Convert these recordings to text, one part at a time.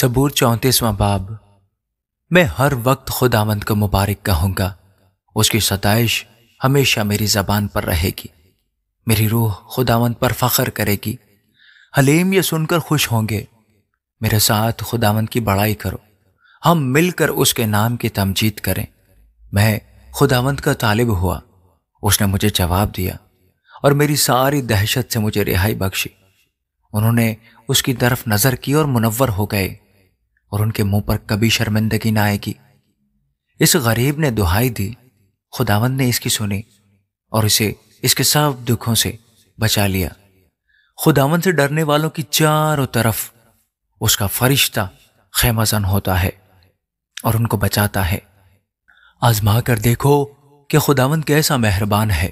सबूर चौंतीसवां बाब मैं हर वक्त खुदावंत को मुबारक कहूँगा उसकी सताइश हमेशा मेरी जबान पर रहेगी मेरी रूह खुदावंद पर फख्र करेगी हलीम ये सुनकर खुश होंगे मेरे साथ खुदावंत की बड़ाई करो हम मिलकर उसके नाम की तमजीद करें मैं खुदावंद का तालिब हुआ उसने मुझे जवाब दिया और मेरी सारी दहशत से मुझे रिहाई बख्शी उन्होंने उसकी तरफ नज़र की और मुनवर हो गए और उनके मुंह पर कभी शर्मिंदगी ना आएगी इस गरीब ने दुहाई दी खुदावंद ने इसकी सुनी और इसे इसके सब दुखों से बचा लिया खुदावंद से डरने वालों की चारों तरफ उसका फरिश्ता खेमजन होता है और उनको बचाता है आजमा कर देखो कि खुदावंद कैसा मेहरबान है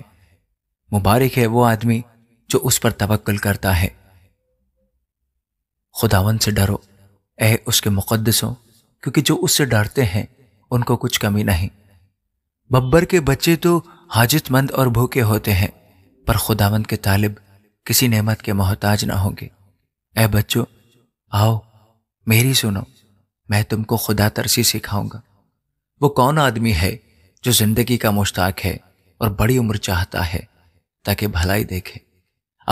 मुबारक है वो आदमी जो उस पर तवक्ल करता है खुदावंद से डरो ऐ उसके मुकदसों क्योंकि जो उससे डरते हैं उनको कुछ कमी नहीं बब्बर के बच्चे तो हाजतमंद और भूखे होते हैं पर खुदावंद के तालिब किसी नेमत के मोहताज ना होंगे ऐ बच्चों आओ मेरी सुनो मैं तुमको खुदा तरसी सिखाऊंगा वो कौन आदमी है जो जिंदगी का मुश्ताक है और बड़ी उम्र चाहता है ताकि भलाई देखे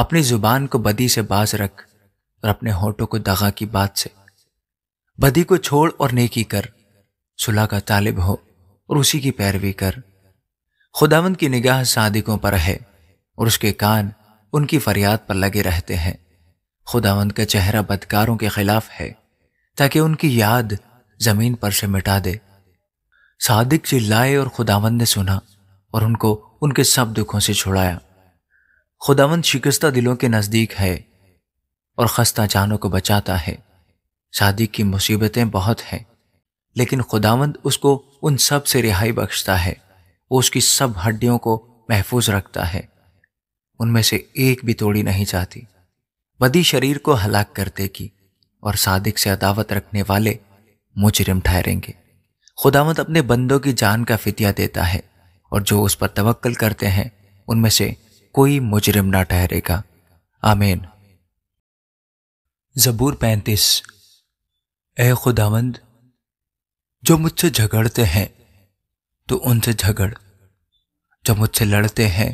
अपनी जुबान को बदी से बाज रख और अपने होठों को दगा की बात से बदी को छोड़ और नेकी कर सुलह का तालिब हो और उसी की पैरवी कर खुदावंद की निगाह सादिकों पर है और उसके कान उनकी फरियाद पर लगे रहते हैं खुदावंद का चेहरा बदकारों के खिलाफ है ताकि उनकी याद जमीन पर से मिटा दे सादिक चिल्लाए और खुदावंद ने सुना और उनको उनके सब दुखों से छुड़ाया खुदावंद शिकस्ता दिलों के नज़दीक है और खस्ता जानों को बचाता है शादी की मुसीबतें बहुत हैं लेकिन खुदावंद उसको उन सब से रिहाई बख्शता है वो उसकी सब हड्डियों को महफूज रखता है उनमें से एक भी तोड़ी नहीं चाहती बदी शरीर को हलाक कर देगी और सादिक से अदावत रखने वाले मुजरिम ठहरेंगे खुदावंद अपने बंदों की जान का फितिया देता है और जो उस पर तवक्ल करते हैं उनमें से कोई मुजरिम ना ठहरेगा आमीन जबूर पैंतीस ए खुदावंद जो मुझसे झगड़ते हैं तो उनसे झगड़ जो मुझसे लड़ते हैं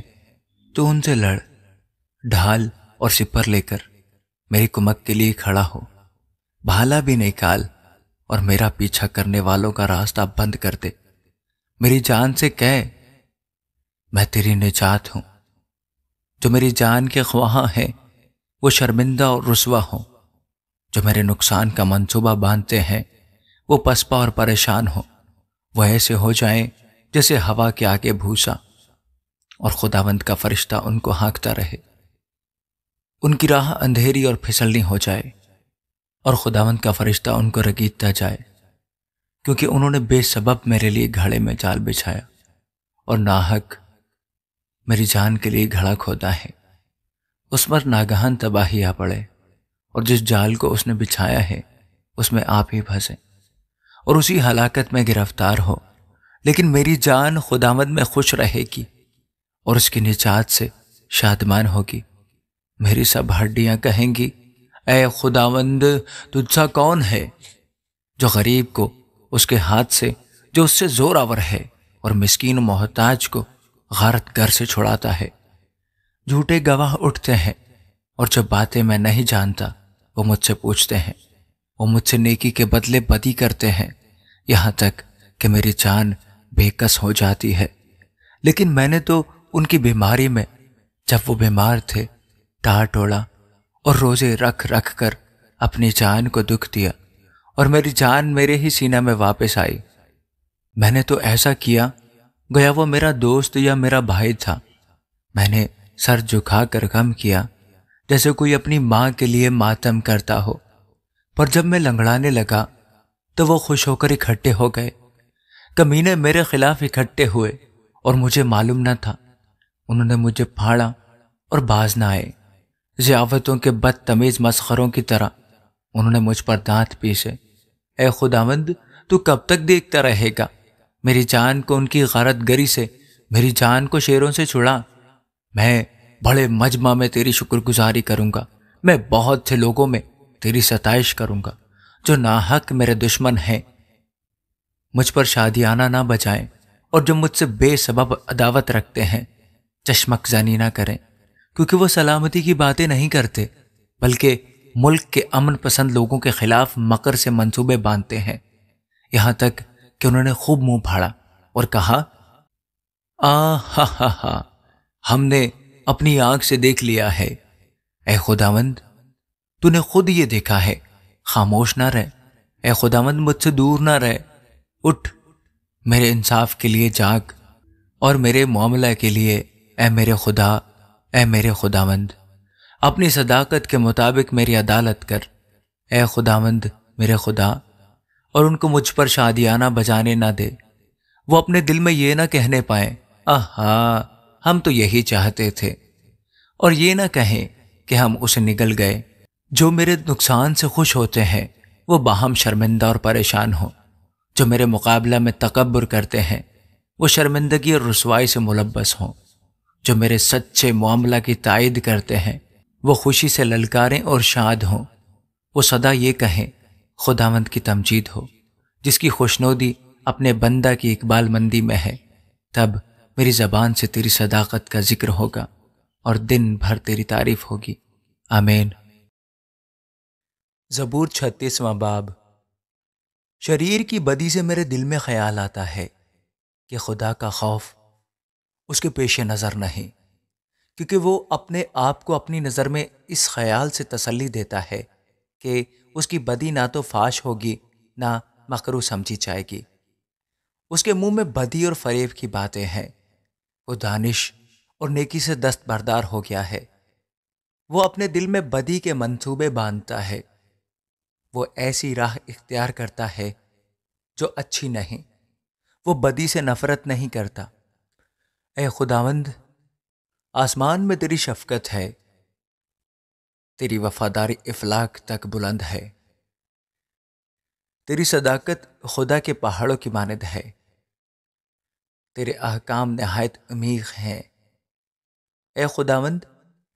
तो उनसे लड़ ढाल और सिपर लेकर मेरी कुमक के लिए खड़ा हो भाला भी निकाल और मेरा पीछा करने वालों का रास्ता बंद कर दे मेरी जान से कह मैं तेरी निजात हूं जो मेरी जान के ख्वाह हैं वो शर्मिंदा और रसवा हों जो मेरे नुकसान का मंसूबा बांधते हैं वो पसपा और परेशान हो वह ऐसे हो जाए जैसे हवा के आगे भूसा और खुदावंत का फरिश्ता उनको हाँकता रहे उनकी राह अंधेरी और फिसलनी हो जाए और खुदावंत का फरिश्ता उनको रगीतता जाए क्योंकि उन्होंने बेसबब मेरे लिए घड़े में जाल बिछाया और नाहक मेरी जान के लिए घड़ा खोदा है उस पर नागहान तबाही आ पड़े और जिस जाल को उसने बिछाया है उसमें आप ही फंसे और उसी हलाकत में गिरफ्तार हो लेकिन मेरी जान खुदामद में खुश रहेगी और उसकी निजात से शादमान होगी मेरी सब हड्डियां कहेंगी ऐ खुदावंद तुझसा कौन है जो गरीब को उसके हाथ से जो उससे जोरावर है और मिसकीन मोहताज को गारत घर से छुड़ाता है झूठे गवाह उठते हैं और जब बातें मैं नहीं जानता वो मुझसे पूछते हैं वो मुझसे नेकी के बदले बदी करते हैं यहाँ तक कि मेरी जान बेकस हो जाती है लेकिन मैंने तो उनकी बीमारी में जब वो बीमार थे टार टोड़ा और रोज़े रख रख कर अपनी जान को दुख दिया और मेरी जान मेरे ही सीना में वापस आई मैंने तो ऐसा किया गया वो मेरा दोस्त या मेरा भाई था मैंने सर झुका कर गम किया जैसे कोई अपनी माँ के लिए मातम करता हो पर जब मैं लंगड़ाने लगा तो वो खुश होकर इकट्ठे हो गए कमीने मेरे खिलाफ इकट्ठे हुए और मुझे मालूम न था उन्होंने मुझे फाड़ा और बाज ना आए जियावतों के बदतमीज़ मस्खरों की तरह उन्होंने मुझ पर दांत पीसे ए खुदावंद तू कब तक देखता रहेगा मेरी जान को उनकी गारत गरी से मेरी जान को शेरों से छुड़ा मैं बड़े मजमा में तेरी शुक्रगुजारी करूंगा मैं बहुत से लोगों में तेरी सताइश करूंगा जो नाहक मेरे दुश्मन हैं मुझ पर शादियाना ना बजाएं और जो मुझसे बेसबब अदावत रखते हैं चश्मक जानी ना करें क्योंकि वो सलामती की बातें नहीं करते बल्कि मुल्क के अमन पसंद लोगों के खिलाफ मकर से मंसूबे बांधते हैं यहां तक कि उन्होंने खूब मुंह फाड़ा और कहा आ हा हा हा हमने अपनी आंख से देख लिया है ए खुदावंद तूने खुद ये देखा है खामोश ना रह ऐ खुदावंद मुझसे दूर ना रह उठ मेरे इंसाफ के लिए जाग और मेरे मामला के लिए ए मेरे खुदा ऐ मेरे खुदावंद अपनी सदाकत के मुताबिक मेरी अदालत कर ए खुदावंद मेरे खुदा और उनको मुझ पर शादियाना बजाने ना दे वो अपने दिल में ये ना कहने पाए आह हम तो यही चाहते थे और ये ना कहें कि हम उसे निगल गए जो मेरे नुकसान से खुश होते हैं वो बाहम शर्मिंदा और परेशान हो जो मेरे मुकाबला में तकबर करते हैं वो शर्मिंदगी और रसवाई से मुलबस हों जो मेरे सच्चे मामला की तायद करते हैं वो खुशी से ललकारें और शाद हों वो सदा ये कहें खुदावंद की तमजीद हो जिसकी खुशनोदी अपने बंदा की इकबाल मंदी में है तब मेरी ज़बान से तेरी सदाकत का जिक्र होगा और दिन भर तेरी तारीफ होगी आमेन ज़बूर छत्तीसवा बाब शरीर की बदी से मेरे दिल में ख्याल आता है कि खुदा का खौफ उसके पेश नज़र नहीं क्योंकि वो अपने आप को अपनी नज़र में इस ख्याल से तसल्ली देता है कि उसकी बदी ना तो फाश होगी ना मकरू समझी जाएगी उसके मुंह में बदी और फरेब की बातें हैं वो दानिश और नेकी से दस्तबरदार हो गया है वो अपने दिल में बदी के मंसूबे बांधता है वो ऐसी राह इख्तियार करता है जो अच्छी नहीं वो बदी से नफरत नहीं करता ए खुदावंद आसमान में तेरी शफकत है तेरी वफादारी इफलाक तक बुलंद है तेरी सदाकत खुदा के पहाड़ों की मानद है तेरे अहकाम नहायत अमीख हैं ए खुदावंद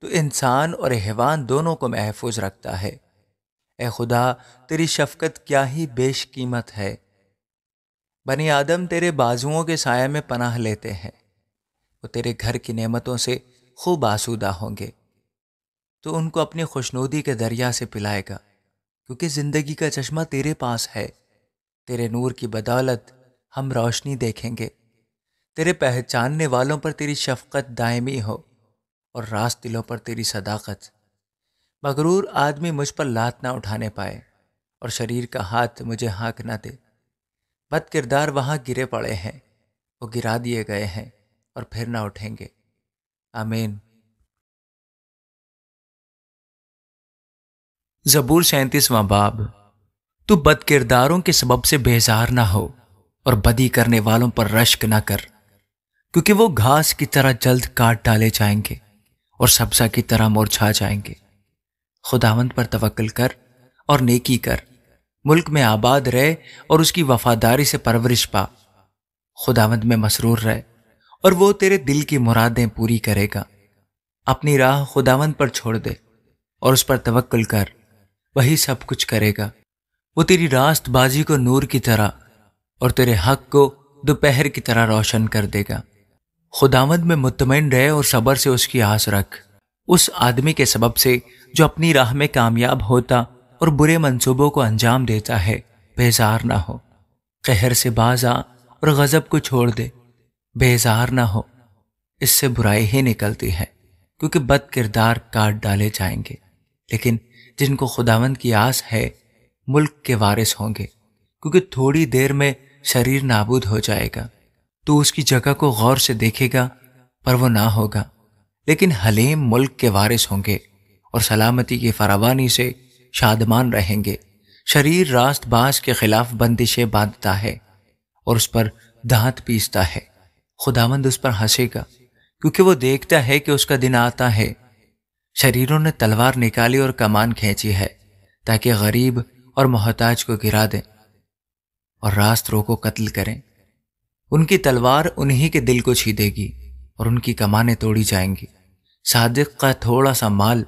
तो इंसान और हैवान दोनों को महफूज रखता है ए खुदा तेरी शफकत क्या ही बेश कीमत है बनी आदम तेरे बाजुओं के साय में पनाह लेते हैं वो तेरे घर की नेमतों से खूब आसूदा होंगे तो उनको अपनी खुशनूदी के दरिया से पिलाएगा क्योंकि ज़िंदगी का चश्मा तेरे पास है तेरे नूर की बदौलत हम रोशनी देखेंगे तेरे पहचानने वालों पर तेरी शफकत दायमी हो और रास दिलों पर तेरी सदाकत मगरूर आदमी मुझ पर लात ना उठाने पाए और शरीर का हाथ मुझे हाँक ना दे बद किरदार वहाँ गिरे पड़े हैं वो गिरा दिए गए हैं और फिर ना उठेंगे आमीन जबूर सैंतीसवां बाब तू बद किरदारों के सबब से बेजार ना हो और बदी करने वालों पर रश्क ना कर क्योंकि वो घास की तरह जल्द काट डाले जाएंगे और सब्जा की तरह मुरझा जाएंगे खुदावंत पर तवक्ल कर और नेकी कर मुल्क में आबाद रहे और उसकी वफादारी से परवरिश पा खुदावंत में मसरूर रहे और वो तेरे दिल की मुरादें पूरी करेगा अपनी राह खुदावंत पर छोड़ दे और उस पर तवक्ल कर वही सब कुछ करेगा वो तेरी रास्तबाजी को नूर की तरह और तेरे हक को दोपहर की तरह रोशन कर देगा खुदावंद में मुतमिन रहे और सब्र से उसकी आस रख उस आदमी के सबब से जो अपनी राह में कामयाब होता और बुरे मंसूबों को अंजाम देता है बेजार ना हो कहर से बाज आ और गज़ब को छोड़ दे बेजार ना हो इससे बुराई ही निकलती है क्योंकि बद किरदार काट डाले जाएंगे लेकिन जिनको खुदावंद की आस है मुल्क के वारिस होंगे क्योंकि थोड़ी देर में शरीर नाबूद हो जाएगा तो उसकी जगह को गौर से देखेगा पर वो ना होगा लेकिन हलेम मुल्क के वारिस होंगे और सलामती की फरावानी से शादमान रहेंगे शरीर रास्त बास के खिलाफ बंदिशें बांधता है और उस पर दांत पीसता है खुदामंद उस पर हंसेगा क्योंकि वो देखता है कि उसका दिन आता है शरीरों ने तलवार निकाली और कमान खींची है ताकि गरीब और मोहताज को गिरा दें और रास्त रोको कत्ल करें उनकी तलवार उन्हीं के दिल को छीदेगी और उनकी कमाने तोड़ी जाएंगी सादिक का थोड़ा सा माल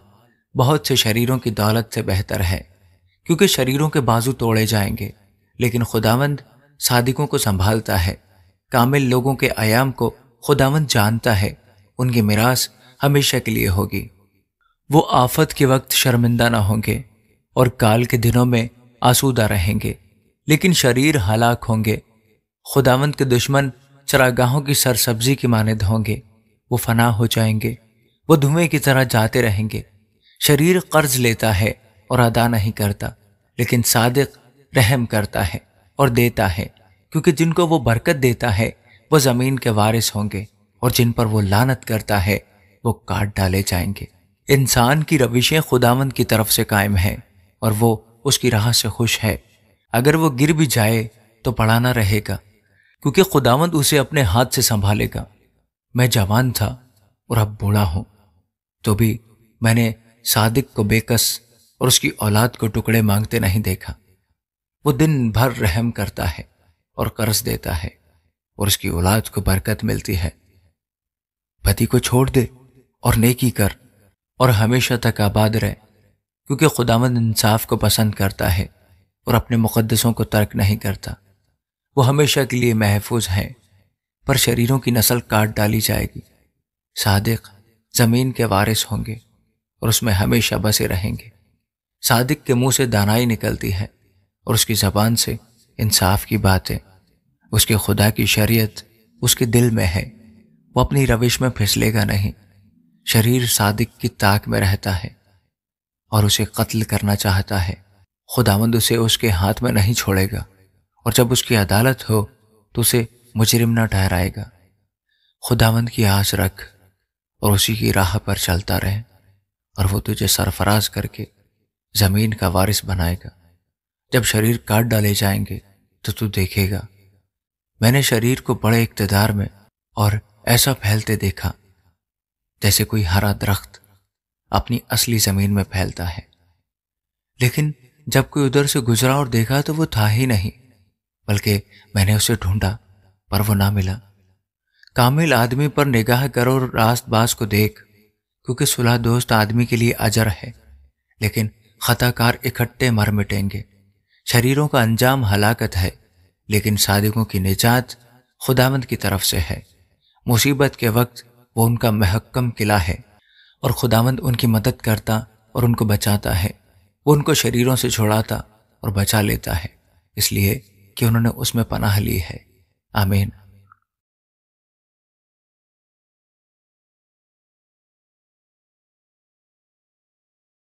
बहुत से शरीरों की दौलत से बेहतर है क्योंकि शरीरों के बाजू तोड़े जाएंगे लेकिन खुदावंद सादिकों को संभालता है कामिल लोगों के आयाम को खुदावंद जानता है उनकी मिरास हमेशा के लिए होगी वो आफत के वक्त शर्मिंदा ना होंगे और काल के दिनों में आसूदा रहेंगे लेकिन शरीर हलाक होंगे खुदावंत के दुश्मन चरागाहों की सरसब्जी की मानद होंगे वो फना हो जाएंगे वो धुएं की तरह जाते रहेंगे शरीर कर्ज लेता है और अदा नहीं करता लेकिन सादिक रहम करता है और देता है क्योंकि जिनको वो बरकत देता है वो ज़मीन के वारिस होंगे और जिन पर वो लानत करता है वो काट डाले जाएंगे इंसान की रविशें खुदावंद की तरफ से कायम हैं और वो उसकी राह से खुश है अगर वो गिर भी जाए तो पड़ाना रहेगा क्योंकि खुदावंद उसे अपने हाथ से संभालेगा मैं जवान था और अब बूढ़ा हूं तो भी मैंने सादिक को बेकस और उसकी औलाद को टुकड़े मांगते नहीं देखा वो दिन भर रहम करता है और कर्ज देता है और उसकी औलाद को बरकत मिलती है पति को छोड़ दे और नेकी कर और हमेशा तक आबाद रहे क्योंकि खुदावंद इंसाफ को पसंद करता है और अपने मुकदसों को तर्क नहीं करता वो हमेशा के लिए महफूज हैं पर शरीरों की नस्ल काट डाली जाएगी सादिक ज़मीन के वारिस होंगे और उसमें हमेशा बसे रहेंगे सादिक के मुंह से दानाई निकलती है और उसकी ज़बान से इंसाफ की बातें उसके खुदा की शरीयत उसके दिल में है वो अपनी रविश में फिसलेगा नहीं शरीर सादिक की ताक में रहता है और उसे कत्ल करना चाहता है खुदावंद उसे उसके हाथ में नहीं छोड़ेगा और जब उसकी अदालत हो तो उसे मुजरिम ना ठहराएगा खुदावंद की आस रख और उसी की राह पर चलता रहे और वो तुझे सरफराज करके ज़मीन का वारिस बनाएगा जब शरीर काट डाले जाएंगे तो तू देखेगा मैंने शरीर को बड़े इकतदार में और ऐसा फैलते देखा जैसे कोई हरा दरख्त अपनी असली ज़मीन में फैलता है लेकिन जब कोई उधर से गुजरा और देखा तो वो था ही नहीं बल्कि मैंने उसे ढूंढा पर वो ना मिला कामिल आदमी पर निगाह करो रास्त बास को देख क्योंकि सुलह दोस्त आदमी के लिए अजर है लेकिन खताकार इकट्ठे मर मिटेंगे शरीरों का अंजाम हलाकत है लेकिन सादिकों की निजात खुदामंद की तरफ से है मुसीबत के वक्त वो उनका महक्कम किला है और खुदामंद उनकी मदद करता और उनको बचाता है वो उनको शरीरों से छुड़ाता और बचा लेता है इसलिए कि उन्होंने उसमें पनाह ली है आमीन